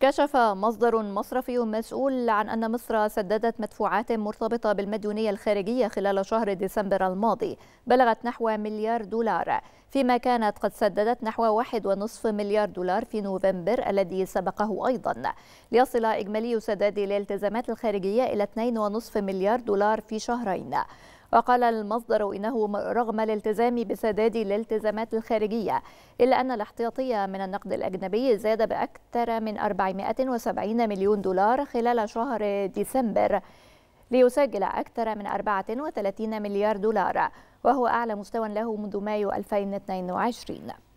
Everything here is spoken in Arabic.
كشف مصدر مصرفي مسؤول عن أن مصر سددت مدفوعات مرتبطة بالمديونية الخارجية خلال شهر ديسمبر الماضي بلغت نحو مليار دولار فيما كانت قد سددت نحو 1.5 مليار دولار في نوفمبر الذي سبقه أيضا ليصل إجمالي سداد الالتزامات الخارجية إلى 2.5 مليار دولار في شهرين وقال المصدر إنه رغم الالتزام بسداد الالتزامات الخارجية إلا أن الاحتياطية من النقد الأجنبي زاد بأكثر من 470 مليون دولار خلال شهر ديسمبر ليسجل أكثر من 34 مليار دولار وهو أعلى مستوى له منذ مايو 2022